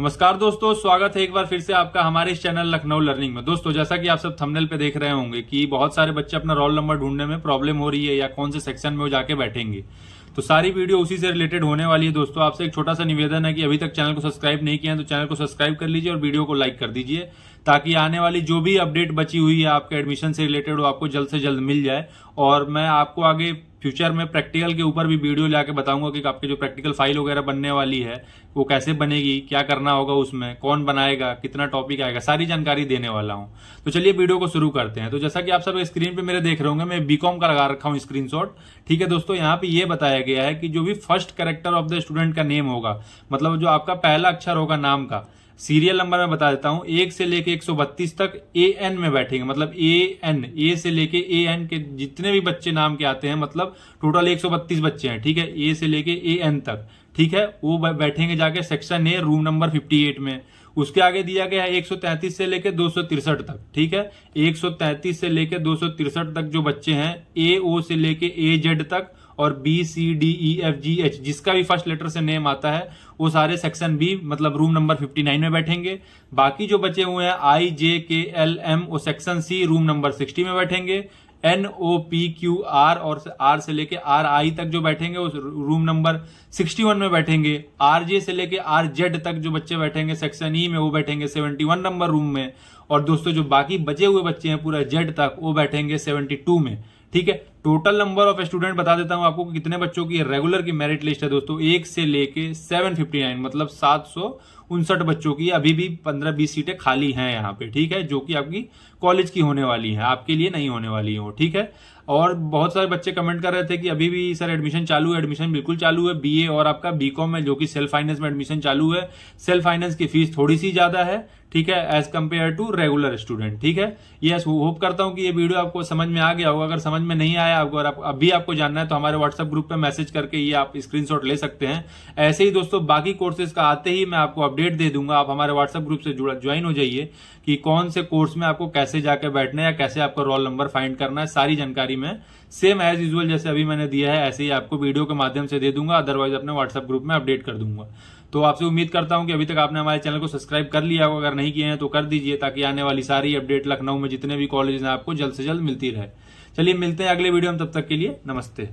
नमस्कार दोस्तों स्वागत है एक बार फिर से आपका हमारे इस चैनल लखनऊ लर्निंग में दोस्तों जैसा कि आप सब थंबनेल पे देख रहे होंगे कि बहुत सारे बच्चे अपना रोल नंबर ढूंढने में प्रॉब्लम हो रही है या कौन से सेक्शन में वो जाके बैठेंगे तो सारी वीडियो उसी से रिलेटेड होने वाली है दोस्तों आपसे एक छोटा सा निवेदन है कि अभी तक चैनल को सब्सक्राइब नहीं किया है तो चैनल को सब्सक्राइब कर लीजिए और वीडियो को लाइक कर दीजिए ताकि आने वाली जो भी अपडेट बची हुई है आपके एडमिशन से रिलेटेड वो आपको जल्द से जल्द मिल जाए और मैं आपको आगे फ्यूचर में प्रैक्टिकल के ऊपर भी वीडियो लाके बताऊंगा कि आपके जो प्रैक्टिकल फाइल वगैरह बनने वाली है वो कैसे बनेगी क्या करना होगा उसमें कौन बनाएगा कितना टॉपिक आएगा सारी जानकारी देने वाला हूं तो चलिए वीडियो को शुरू करते हैं तो जैसा कि आप सब स्क्रीन पे मेरे देख रहे होंगे मैं बीकॉम का लगा रखा हूँ स्क्रीन ठीक है दोस्तों यहाँ पे ये बताया गया है कि जो भी first character of the student का नेम होगा मतलब जो आपका पहला अक्षर होगा नाम का सीरियल नंबर में बता देता हूं एक से लेके 132 तक ए एन में बैठेंगे मतलब ए एन ए से लेके ए एन के जितने भी बच्चे नाम के आते हैं मतलब टोटल 132 बच्चे हैं ठीक है ए से लेके ए एन तक ठीक है वो बैठेंगे जाके सेक्शन ए रूम नंबर 58 में उसके आगे दिया गया है 133 से लेके दो तक ठीक है 133 से लेके दो तक जो बच्चे हैं ए ओ से लेके ए जेड तक और B C D E F G H जिसका भी फर्स्ट लेटर से नेम आता है वो सारे सेक्शन बी मतलब रूम नंबर 59 में बैठेंगे बाकी जो बचे हुए हैं I J K L M वो सेक्शन सी रूम नंबर 60 में बैठेंगे N O P Q R और आर से लेके आर आई तक जो बैठेंगे उस रूम नंबर 61 में बैठेंगे आर जे से लेके आर जेड तक जो बच्चे बैठेंगे सेक्शन ई e में वो बैठेंगे 71 नंबर रूम में और दोस्तों जो बाकी बचे हुए बच्चे हैं पूरा जेड तक वो बैठेंगे 72 में ठीक है टोटल नंबर ऑफ स्टूडेंट बता देता हूं आपको कितने बच्चों की रेगुलर की मेरिट लिस्ट है दोस्तों एक से लेके 759 मतलब सात उनसठ बच्चों की अभी भी पंद्रह बीस सीटें खाली हैं यहाँ पे ठीक है जो कि आपकी कॉलेज की होने वाली है आपके लिए नहीं होने वाली हो ठीक है और बहुत सारे बच्चे कमेंट कर रहे थे कि अभी भी सर एडमिशन चालू है एडमिशन बिल्कुल चालू है बीए और आपका बीकॉम है जो कि सेल्फ फाइनेंस में एडमिशन चालू है सेल्फ फाइनेंस की फीस थोड़ी सी ज्यादा है ठीक है as compared to regular student ठीक है यस होप करता हूँ कि ये वीडियो आपको समझ में आ गया होगा अगर समझ में नहीं आया है अगर आप अभी आपको जानना है तो हमारे व्हाट्सएप ग्रुप पे मैसेज करके ये आप स्क्रीनशॉट ले सकते हैं ऐसे ही दोस्तों बाकी कोर्सेज का आते ही मैं आपको अपडेट दे दूंगा आप हमारे व्हाट्सएप ग्रुप से जुड़ा ज्वाइन हो जाइए कि कौन से कोर्स में आपको कैसे जाकर बैठना है या कैसे आपका रोल नंबर फाइंड करना है सारी जानकारी में सेम एज यूजल जैसे अभी मैंने दिया है ऐसे ही आपको वीडियो के माध्यम से दे दूंगा अदरवाइज अपने व्हाट्सएप ग्रुप में अपडेट कर दूंगा तो आपसे उम्मीद करता हूं कि अभी तक आपने हमारे चैनल को सब्सक्राइब कर लिया हो अगर नहीं किए हैं तो कर दीजिए ताकि आने वाली सारी अपडेट लखनऊ में जितने भी कॉलेज हैं आपको जल्द से जल्द मिलती रहे चलिए मिलते हैं अगले वीडियो में तब तक के लिए नमस्ते